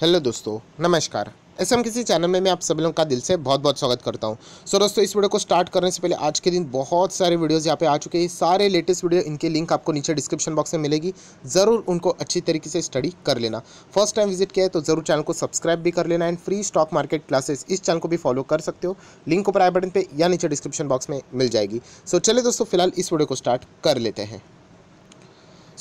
hello दोस्तों नमस्कार ऐसे हम किसी चैनल में मैं आप सभी लोगों का दिल से बहुत बहुत स्वागत करता हूं सो so, दोस्तों इस वीडियो को स्टार्ट करने से पहले आज के दिन बहुत सारे वीडियोस यहाँ पे आ चुके हैं सारे लेटेस्ट वीडियो इनके लिंक आपको नीचे डिस्क्रिप्शन बॉक्स में मिलेगी ज़रूर उनको अच्छी तरीके से स्टडी कर लेना फर्स्ट टाइम विजिट किया है तो ज़रूर चैनल को सब्सक्राइब भी कर लेना and free stock market classes इस चैनल को भी फॉलो कर सकते हो लिंक ऊपर आई बटन पर या नीचे डिस्क्रिप्शन बॉक्स में मिल जाएगी सो so, चले दोस्तों फिलहाल इस वीडियो को स्टार्ट कर लेते हैं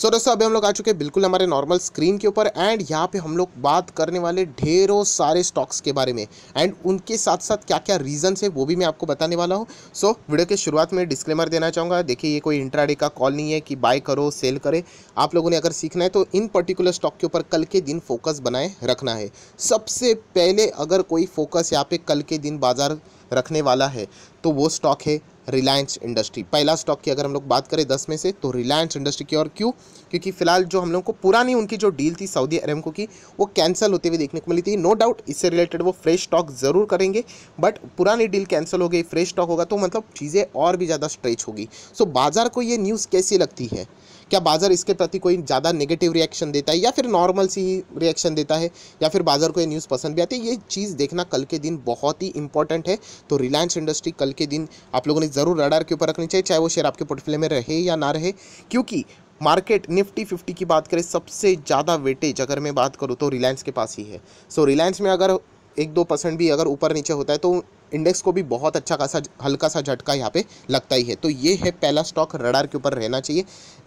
सो दोस्तों अभी हम लोग आ चुके हैं बिल्कुल हमारे नॉर्मल स्क्रीन के ऊपर एंड यहाँ पे हम लोग बात करने वाले ढेरों सारे स्टॉक्स के बारे में एंड उनके साथ साथ क्या क्या रीजन है वो भी मैं आपको बताने वाला हूँ सो so, वीडियो के शुरुआत में डिस्क्लेमर देना चाहूँगा देखिए ये कोई इंट्राडे का कॉल नहीं है कि बाय करो सेल करे आप लोगों ने अगर सीखना है तो इन पर्टिकुलर स्टॉक के ऊपर कल के दिन फोकस बनाए रखना है सबसे पहले अगर कोई फोकस यहाँ पे कल के दिन बाजार रखने वाला है तो वो स्टॉक है रिलायंस इंडस्ट्री पहला स्टॉक की अगर हम लोग बात करें दस में से तो रिलायंस इंडस्ट्री की और क्यों क्योंकि फिलहाल जो हम लोग को पुरानी उनकी जो डील थी सऊदी अरेमको की वो कैंसिल होते हुए देखने को मिली थी नो डाउट इससे रिलेटेड वो फ्रेश स्टॉक ज़रूर करेंगे बट पुरानी डील कैंसिल हो गई फ्रेश स्टॉक होगा तो मतलब चीज़ें और भी ज़्यादा स्ट्रेच होगी सो बाज़ार को ये न्यूज़ कैसी लगती है क्या बाज़ार इसके प्रति कोई ज़्यादा नेगेटिव रिएक्शन देता है या फिर नॉर्मल सी रिएक्शन देता है या फिर बाज़ार को ये न्यूज़ पसंद भी आती है ये चीज़ देखना कल के दिन बहुत ही इंपॉर्टेंट है तो रिलायंस इंडस्ट्री कल के दिन आप लोगों ने ज़रूर रडार के ऊपर रखनी चाहिए चाहे वो शेयर आपके पोर्टफोलियो में रहे या ना रहे क्योंकि मार्केट निफ्टी फिफ्टी की बात करें सबसे ज़्यादा वेटेज अगर मैं बात करूँ तो रिलायंस के पास ही है सो so, रिलायंस में अगर एक दो परसेंट भी अगर ऊपर नीचे होता है तो इंडेक्स को भी बहुत अच्छा खासा हल्का सा झटका यहाँ पे लगता ही है तो ये है पहला स्टॉक रडार के ऊपर रहना चाहिए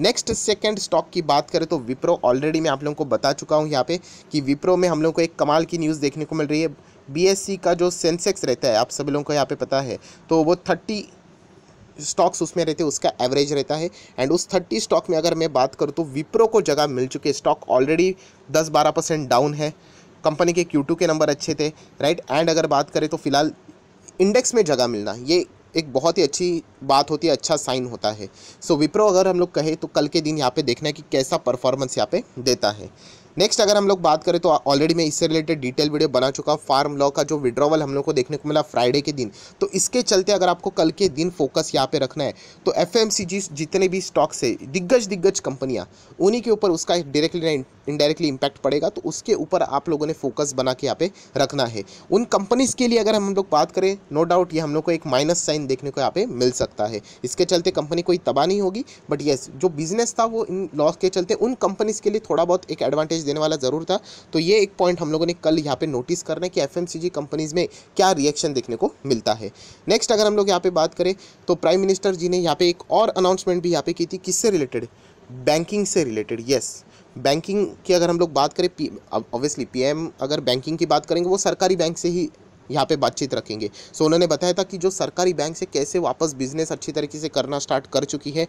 नेक्स्ट सेकंड स्टॉक की बात करें तो विप्रो ऑलरेडी मैं आप लोगों को बता चुका हूँ यहाँ पे कि विप्रो में हम लोग को एक कमाल की न्यूज़ देखने को मिल रही है बी का जो सेंसेक्स रहता है आप सभी लोगों को यहाँ पे पता है तो वो थर्टी स्टॉक्स उसमें रहते हैं उसका एवरेज रहता है एंड उस थर्टी स्टॉक में अगर मैं बात करूँ तो विप्रो को जगह मिल चुकी है स्टॉक ऑलरेडी दस बारह परसेंट डाउन है कंपनी के क्यू के नंबर अच्छे थे राइट एंड अगर बात करें तो फिलहाल इंडेक्स में जगह मिलना ये एक बहुत ही अच्छी बात होती है अच्छा साइन होता है सो so, विप्रो अगर हम लोग कहें तो कल के दिन यहाँ पे देखना है कि कैसा परफॉर्मेंस यहाँ पर देता है नेक्स्ट अगर हम लोग बात करें तो ऑलरेडी मैं इससे रिलेटेड डिटेल वीडियो बना चुका हूँ फार्म लॉ का जो विड्रॉवल हम लोग को देखने को मिला फ्राइडे के दिन तो इसके चलते अगर आपको कल के दिन फोकस यहाँ पे रखना है तो एफ जितने भी स्टॉक्स है दिग्गज दिग्गज कंपनियाँ उन्हीं के ऊपर उसका डायरेक्टली इनडायरेक्टली इम्पैक्ट पड़ेगा तो उसके ऊपर आप लोगों ने फोकस बना के यहाँ पे रखना है उन कंपनीज़ के लिए अगर हम लोग बात करें नो डाउट ये हम लोग को एक माइनस साइन देखने को यहाँ पे मिल सकता है इसके चलते कंपनी कोई तबाह नहीं होगी बट येस जो बिजनेस था वो इन लॉस के चलते उन कंपनीज़ के लिए थोड़ा बहुत एक एडवांटेज देने वाला ज़रूर था तो ये एक पॉइंट हम लोगों ने कल यहाँ पे नोटिस करना है कि एफ कंपनीज़ में क्या रिएक्शन देखने को मिलता है नेक्स्ट अगर हम लोग यहाँ पे बात करें तो प्राइम मिनिस्टर जी ने यहाँ पे एक और अनाउंसमेंट भी यहाँ पे की थी किससे रिलेटेड बैंकिंग से रिलेटेड यस बैंकिंग की अगर हम लोग बात करें ऑब्वियसली पीएम अगर बैंकिंग की बात करेंगे वो सरकारी बैंक से ही यहाँ पे बातचीत रखेंगे सो उन्होंने बताया था कि जो सरकारी बैंक से कैसे वापस बिजनेस अच्छी तरीके से करना स्टार्ट कर चुकी है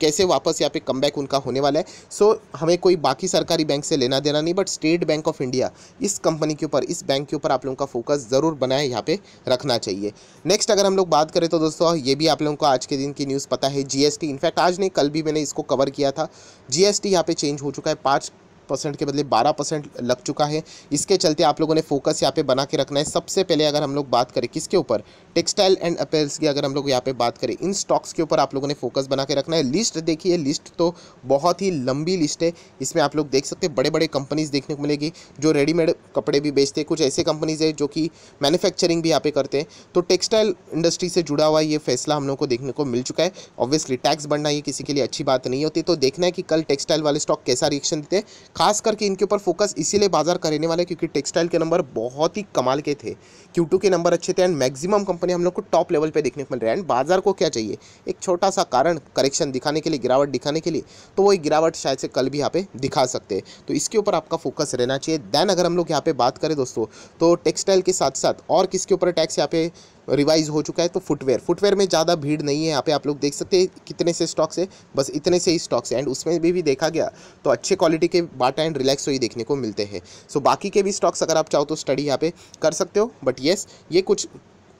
कैसे वापस यहाँ पे कम उनका होने वाला है सो हमें कोई बाकी सरकारी बैंक से लेना देना नहीं but State Bank of India इस कंपनी के ऊपर इस बैंक के ऊपर आप लोगों का फोकस ज़रूर बनाए यहाँ पे रखना चाहिए नेक्स्ट अगर हम लोग बात करें तो दोस्तों ये भी आप लोगों को आज के दिन की न्यूज़ पता है जी इनफैक्ट आज नहीं कल भी मैंने इसको कवर किया था जी यहाँ पे चेंज हो चुका है पाँच परसेंट के बदले बारह परसेंट लग चुका है इसके चलते आप लोगों ने फोकस यहाँ पे बना के रखना है सबसे पहले अगर हम लोग बात करें किसके ऊपर टेक्सटाइल एंड अपेल्स की अगर हम लोग यहाँ पे बात करें इन स्टॉक्स के ऊपर आप लोगों ने फोकस बना के रखना है लिस्ट देखिए लिस्ट तो बहुत ही लंबी लिस्ट है इसमें आप लोग देख सकते हैं बड़े बड़े कंपनीज़ देखने को मिलेगी जो रेडीमेड कपड़े भी बेचते हैं कुछ ऐसे कंपनीज़ है जो कि मैन्युफैक्चरिंग भी यहाँ पे करते हैं तो टेक्सटाइल इंडस्ट्री से जुड़ा हुआ ये फैसला हम लोग को देखने को मिल चुका है ऑब्वियसली टैक्स बढ़ना ये किसी के लिए अच्छी बात नहीं होती तो देखना है कि कल टेक्सटाइल वाले स्टॉक कैसा रिएक्शन देते हैं खास करके इनके ऊपर फोकस इसीलिए बाजार का रहने वाला है क्योंकि टेक्सटाइल के नंबर बहुत ही कमाल के थे क्यू के नंबर अच्छे थे एंड मैक्सिमम कंपनी हम लोग को टॉप लेवल पर देखने को मिल रहा है एंड बाजार को क्या चाहिए एक छोटा सा कारण करेक्शन दिखाने के लिए गिरावट दिखाने के लिए तो वही गिरावट शायद से कल भी यहाँ पे दिखा सकते हैं तो इसके ऊपर आपका फोकस रहना चाहिए देन अगर हम लोग यहाँ पे बात करें दोस्तों तो टेक्सटाइल के साथ साथ और किसके ऊपर टैक्स यहाँ पे रिवाइज हो चुका है तो फुटवेयर फुटवेयर में ज़्यादा भीड़ नहीं है यहाँ पे आप लोग देख सकते हैं कितने से स्टॉक्स है बस इतने से ही स्टॉक्स है एंड उसमें भी, भी देखा गया तो अच्छे क्वालिटी के बाटा एंड रिलैक्स ही देखने को मिलते हैं सो बाकी के भी स्टॉक्स अगर आप चाहो तो स्टडी यहाँ पे कर सकते हो बट येस ये कुछ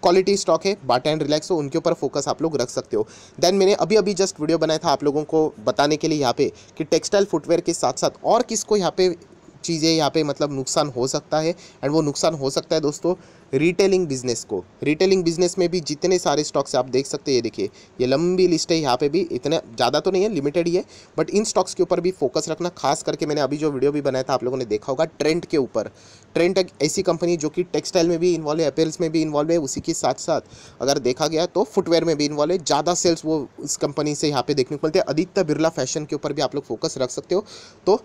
क्वालिटी स्टॉक है बाटा एंड रिलैक्स हो उनके ऊपर फोकस आप लोग रख सकते हो देन मैंने अभी अभी जस्ट वीडियो बनाया था आप लोगों को बताने के लिए यहाँ पे कि टेक्सटाइल फुटवेयर के साथ साथ और किसको यहाँ पे चीज़ें यहाँ पे मतलब नुकसान हो सकता है एंड वो नुकसान हो सकता है दोस्तों रिटेलिंग बिजनेस को रिटेलिंग बिजनेस में भी जितने सारे स्टॉक्स आप देख सकते हैं ये देखिए ये लंबी लिस्ट है यहाँ पे भी इतना ज़्यादा तो नहीं है लिमिटेड ही है बट इन स्टॉक्स के ऊपर भी फोकस रखना खास करके मैंने अभी जो वीडियो भी बनाया था आप लोगों ने देखा होगा ट्रेंड के ऊपर ट्रेंड एक ऐसी कंपनी जो कि टेक्सटाइल में भी इन्वॉल्व है अपेल्स में भी इन्वॉल्व है उसी के साथ साथ अगर देखा गया तो फुटवेयर में भी इन्वॉल्व है ज़्यादा सेल्स वो इस कंपनी से यहाँ पे देखने को मिलते हैं आदित्य बिरला फैशन के ऊपर भी आप लोग फोकस रख सकते हो तो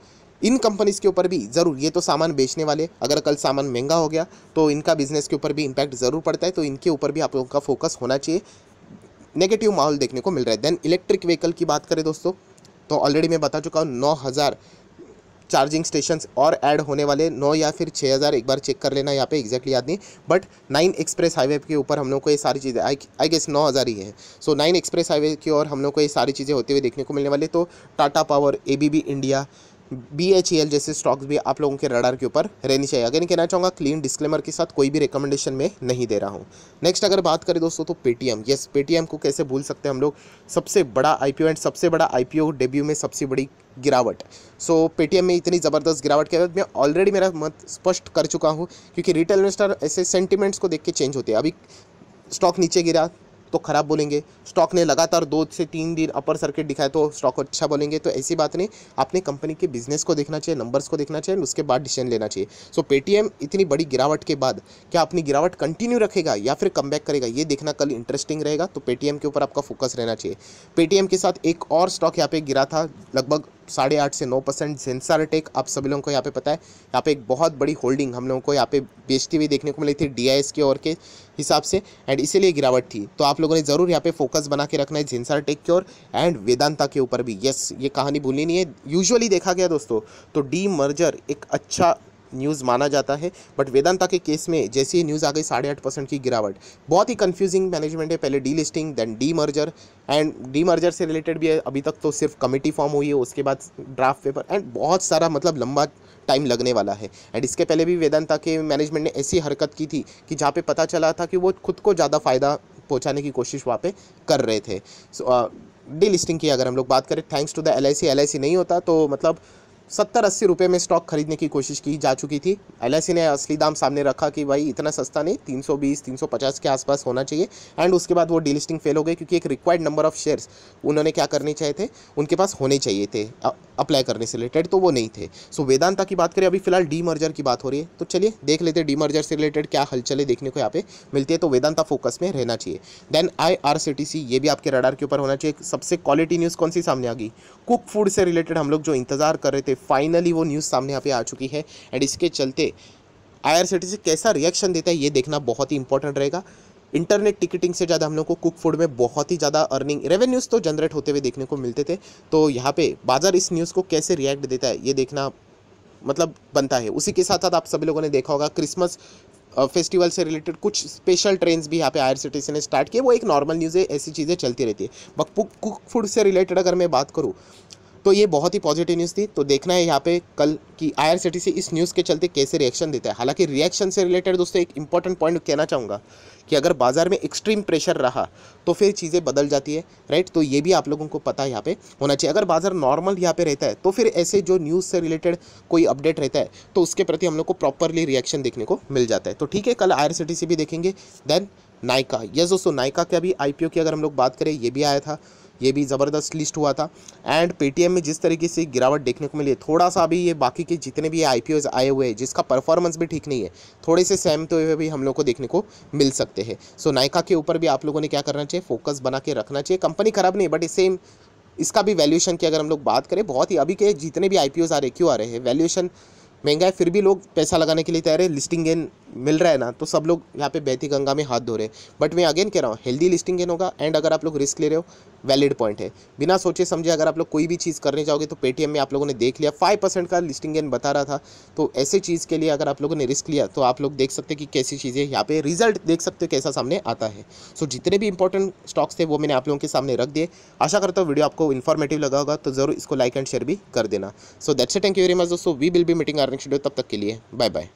इन कंपनीज के ऊपर भी ज़रूर ये तो सामान बेचने वाले अगर कल सामान महंगा हो गया तो इनका बिजनेस के ऊपर भी इम्पैक्ट ज़रूर पड़ता है तो इनके ऊपर भी आप लोगों का फोकस होना चाहिए नेगेटिव माहौल देखने को मिल रहा है देन इलेक्ट्रिक व्हीकल की बात करें दोस्तों तो ऑलरेडी मैं बता चुका हूँ नौ हज़ार चार्जिंग स्टेशन और ऐड होने वाले नौ या फिर छः हज़ार एक बार चेक कर लेना यहाँ पे एक्जैक्टली याद नहीं बट नाइन एक्सप्रेस हाईवे के ऊपर हम लोग को ये सारी चीज़ें आई आई गेस नौ हज़ार ही है सो नाइन एक्सप्रेस हाईवे की ओर हम लोग को ये सारी चीज़ें होते हुए देखने को मिलने वाली तो Tata Power A India B H E L जैसे स्टॉक्स भी आप लोगों के रडार के ऊपर रहनी चाहिए नहीं कहना चाहूँगा क्लीन डिस्क्लेमर के साथ कोई भी रिकमेंडेशन में नहीं दे रहा हूँ नेक्स्ट अगर बात करें दोस्तों तो पेटीएम यस पेटीएम को कैसे भूल सकते हैं हम लोग सबसे बड़ा आई एंड सबसे बड़ा आई डेब्यू में सबसे बड़ी गिरावट सो so, पेटीएम में इतनी ज़बरदस्त गिरावट के बाद मैं ऑलरेडी मेरा मत स्पष्ट कर चुका हूँ क्योंकि रिटेल इन्वेस्टर ऐसे सेंटिमेंट्स को देख के चेंज होते हैं अभी स्टॉक नीचे गिरा तो ख़राब बोलेंगे स्टॉक ने लगातार दो से तीन दिन अपर सर्किट दिखाया तो स्टॉक अच्छा बोलेंगे तो ऐसी बात नहीं आपने कंपनी के बिजनेस को देखना चाहिए नंबर्स को देखना चाहिए उसके बाद डिसीजन लेना चाहिए सो पेटीएम इतनी बड़ी गिरावट के बाद क्या अपनी गिरावट कंटिन्यू रखेगा या फिर कम करेगा ये देखना कल इंटरेस्टिंग रहेगा तो पेटीएम के ऊपर आपका फोकस रहना चाहिए पेटीएम के साथ एक और स्टॉक यहाँ पे गिरा था लगभग साढ़े आठ से नौ परसेंट जेंसार टेक आप सभी लोगों को यहाँ पे पता है यहाँ पे एक बहुत बड़ी होल्डिंग हम लोगों को यहाँ पे बेचती हुई देखने को मिली थी डी के और के हिसाब से एंड इसीलिए गिरावट थी तो आप लोगों ने ज़रूर यहाँ पे फोकस बना के रखना है जेंसार टेक की ओर एंड वेदांता के ऊपर भी येस ये कहानी भूलनी नहीं है यूजअली देखा गया दोस्तों तो डी मर्जर एक अच्छा न्यूज़ माना जाता है बट वेदांता के केस में जैसी ही न्यूज़ आ गई साढ़े आठ परसेंट की गिरावट बहुत ही कन्फ्यूजिंग मैनेजमेंट है पहले delisting then demerger and demerger से रिलेटेड भी है अभी तक तो सिर्फ कमेटी फॉर्म हुई है उसके बाद ड्राफ्ट पेपर एंड बहुत सारा मतलब लंबा टाइम लगने वाला है एंड इसके पहले भी वेदांता के मैनेजमेंट ने ऐसी हरकत की थी कि जहाँ पर पता चला था कि वो खुद को ज़्यादा फ़ायदा पहुँचाने की कोशिश वहाँ पर कर रहे थे सो डी लिस्टिंग की अगर हम लोग बात करें thanks to the L I C नहीं होता तो मतलब सत्तर अस्सी रुपये में स्टॉक खरीदने की कोशिश की जा चुकी थी एल e ने असली दाम सामने रखा कि भाई इतना सस्ता नहीं 320 350 के आसपास होना चाहिए एंड उसके बाद वो डीलिस्टिंग फेल हो गई क्योंकि एक रिक्वायर्ड नंबर ऑफ शेयर्स उन्होंने क्या करने चाहिए थे उनके पास होने चाहिए थे अप्लाई करने से रिलेटेड तो वो नहीं थे सो वेदांता की बात करें अभी फिलहाल डी मर्जर की बात हो रही है तो चलिए देख लेते हैं डी मर्जर से रिलेटेड क्या हलचलें देखने को यहाँ पे मिलती है तो वेदांता फोकस में रहना चाहिए then I R C T C ये भी आपके रडार के ऊपर होना चाहिए सबसे क्वालिटी न्यूज़ कौन सी सामने आ गई कुक फूड से रिलेटेड हम लोग जो इंतजार कर रहे थे फाइनली वो न्यूज़ सामने यहाँ पे आ चुकी है एंड इसके चलते आई कैसा रिएक्शन देता है ये देखना बहुत ही इंपॉर्टेंट रहेगा इंटरनेट टिकटिंग से ज़्यादा हम लोग को कुक फूड में बहुत ही ज़्यादा अर्निंग रेवेन्यूज़ तो जनरेट होते हुए देखने को मिलते थे तो यहाँ पे बाज़ार इस न्यूज़ को कैसे रिएक्ट देता है ये देखना मतलब बनता है उसी के साथ साथ आप सभी लोगों ने देखा होगा क्रिसमस फेस्टिवल से रिलेटेड कुछ स्पेशल ट्रेन्स भी यहाँ पे आयर सिटी से ने स्टार्ट किए वो एक नॉर्मल न्यूज़ है ऐसी चीज़ें चलती रहती है बक कुक फूड से रिलेटेड अगर मैं बात करूँ तो ये बहुत ही पॉजिटिव न्यूज़ थी तो देखना है यहाँ पे कल कि आई इस न्यूज़ के चलते कैसे रिएक्शन देता है हालांकि रिएक्शन से रिलेटेड दोस्तों एक इंपॉर्टेंट पॉइंट कहना चाहूँगा कि अगर बाज़ार में एक्सट्रीम प्रेशर रहा तो फिर चीज़ें बदल जाती है राइट तो ये भी आप लोगों को पता यहाँ पे होना चाहिए अगर बाज़ार नॉर्मल यहाँ पे रहता है तो फिर ऐसे जो न्यूज़ से रिलेटेड कोई अपडेट रहता है तो उसके प्रति हम लोग को प्रॉपरली रिएक्शन देखने को मिल जाता है तो ठीक है कल आई भी देखेंगे देन नायका यस दोस्तों नायका का भी आई की अगर हम लोग बात करें ये भी आया था ये भी ज़बरदस्त लिस्ट हुआ था एंड पेटीएम में जिस तरीके से गिरावट देखने को मिली है थोड़ा सा अभी ये बाकी के जितने भी आई आए हुए हैं जिसका परफॉर्मेंस भी ठीक नहीं है थोड़े से सहमत तो हुए भी हम लोग को देखने को मिल सकते हैं सो नायका के ऊपर भी आप लोगों ने क्या करना चाहिए फोकस बना के रखना चाहिए कंपनी ख़राब नहीं बट सेम इसका भी वैल्यूएशन की अगर हम लोग बात करें बहुत ही अभी के जितने भी आई आ रहे क्यों आ रहे हैं वैल्यूएशन महंगा है फिर भी लोग पैसा लगाने के लिए तैयार है लिस्टिंग गेन मिल रहा है ना तो सब लोग यहाँ पे बैती गंगा में हाथ धो रहे हैं बट मैं अगेन कह रहा हूँ हेल्दी लिस्टिंग इन होगा एंड अगर आप लोग रिस्क ले रहे हो वैलिड पॉइंट है बिना सोचे समझे अगर आप लोग कोई भी चीज़ करने जाओगे तो पेटीएम में आप लोगों ने देख लिया फाइव परसेंट का लिस्टिंग गेन बता रहा था तो ऐसे चीज़ के लिए अगर आप लोगों ने रिस्क लिया तो आप लोग देख सकते कि कैसी चीज़ें यहाँ पे रिजल्ट देख सकते हो कैसा सामने आता है सो so, जितने भी इंपॉर्टेंट स्टॉक्स थे वो मैंने आप लोगों के सामने रख दिए आशा करता हूँ वीडियो आपको इन्फॉर्मेटिव लगा होगा तो जरूर इसको लाइक एंड शेयर भी कर देना so that's thank you very much दोस्तों we will be meeting our next video तब तक के लिए बाय बाय